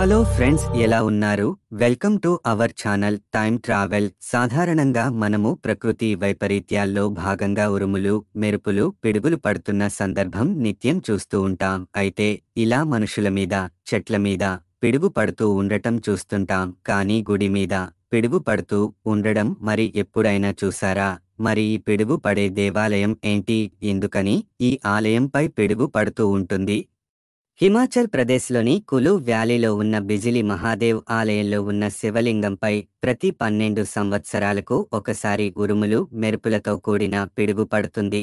hello friends ఎలా ఉన్నారు welcome to our channel time travel సాధారణంగా మనము ప్రకృతి వైపరీత్యాల్లో భాగంగా ఉరుములు మెరుపులు పిడుగులు పడుతున్న సందర్భం నిత్యం చూస్తూ ఉంటాం అయితే ఇలా మనుషుల మీద చెట్ల మీద పిడుగు పడుతూ ఉండటం చూస్తుంటాం కానీ గుడి మీద పిడుగు పడుతూ ఉండడం మరి ఎప్పుడైనా చూసారా మరి ఈ పిడుగు పడే దేవాలయం ఏంటి ఎందుకని ఈ ఆలయంపై పిడుగు పడుతూ ఉంటుంది హిమాచల్ ప్రదేశ్లోని కులు వ్యాలీలో ఉన్న బిజిలి మహాదేవ్ ఆలయంలో ఉన్న శివలింగంపై ప్రతి పన్నెండు సంవత్సరాలకు ఒకసారి ఉరుములు మెరుపులతో కూడిన పిడుగు పడుతుంది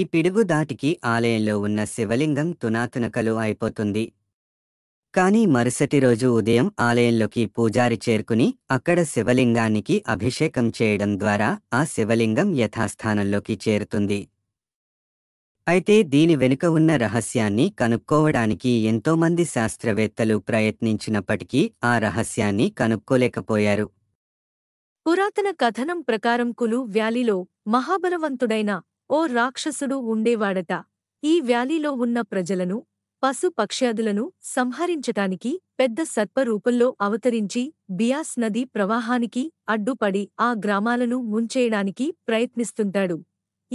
ఈ పిడుగు దాటికి ఆలయంలో ఉన్న శివలింగం తునాతునకలు అయిపోతుంది కానీ మరుసటి రోజు ఉదయం ఆలయంలోకి పూజారి చేరుకుని అక్కడ శివలింగానికి అభిషేకం చేయడం ద్వారా ఆ శివలింగం యథాస్థానంలోకి చేరుతుంది అయితే దీని వెనుక ఉన్న రహస్యాన్ని కనుక్కోవడానికి ఎంతోమంది శాస్త్రవేత్తలు ప్రయత్నించినప్పటికీ ఆ రహస్యాన్ని కనుక్కోలేకపోయారు పురాతన కథనం ప్రకారం కులు వ్యాలీలో మహాబలవంతుడైన ఓ రాక్షసుడు ఉండేవాడట ఈ వ్యాలీలో ఉన్న ప్రజలను పశు పక్ష్యాదులను సంహరించటానికి పెద్ద సర్పరూపంలో అవతరించి బియాస్ నది ప్రవాహానికి అడ్డుపడి ఆ గ్రామాలను ముంచేయడానికి ప్రయత్నిస్తుంటాడు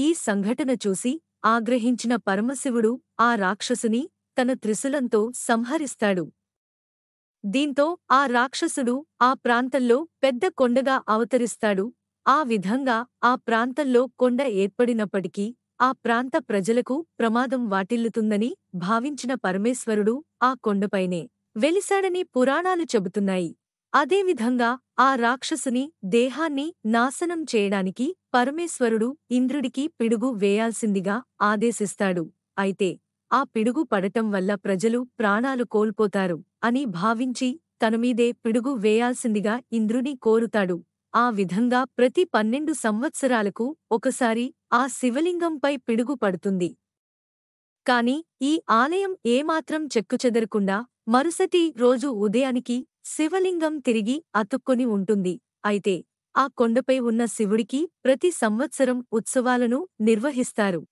ఈ సంఘటన చూసి ఆగ్రహించిన పరమశివుడు ఆ రాక్షసుని తన త్రిశులంతో సంహరిస్తాడు దీంతో ఆ రాక్షసుడు ఆ ప్రాంతంలో పెద్ద కొండగా అవతరిస్తాడు ఆ విధంగా ఆ ప్రాంతంలో కొండ ఏర్పడినప్పటికీ ఆ ప్రాంత ప్రజలకు ప్రమాదం వాటిల్లుతుందని భావించిన పరమేశ్వరుడు ఆ కొండపైనే వెలిశాడని పురాణాలు చెబుతున్నాయి అదేవిధంగా ఆ రాక్షసుని దేహాన్ని నాశనం చేయడానికి పరమేశ్వరుడు ఇంద్రుడికి పిడుగు వేయాల్సిందిగా ఆదేశిస్తాడు అయితే ఆ పిడుగు పడటం వల్ల ప్రజలు ప్రాణాలు కోల్పోతారు అని భావించి తనమీదే పిడుగు వేయాల్సిందిగా ఇంద్రుని కోరుతాడు ఆ విధంగా ప్రతి పన్నెండు సంవత్సరాలకు ఒకసారి ఆ శివలింగంపై పిడుగు పడుతుంది కాని ఈ ఆలయం ఏమాత్రం చెక్కుచెదరకుండా మరుసటి రోజు ఉదయానికి శివలింగం తిరిగి అతుక్కుని ఉంటుంది అయితే ఆ కొండపై ఉన్న శివుడికి ప్రతి సంవత్సరం ఉత్సవాలను నిర్వహిస్తారు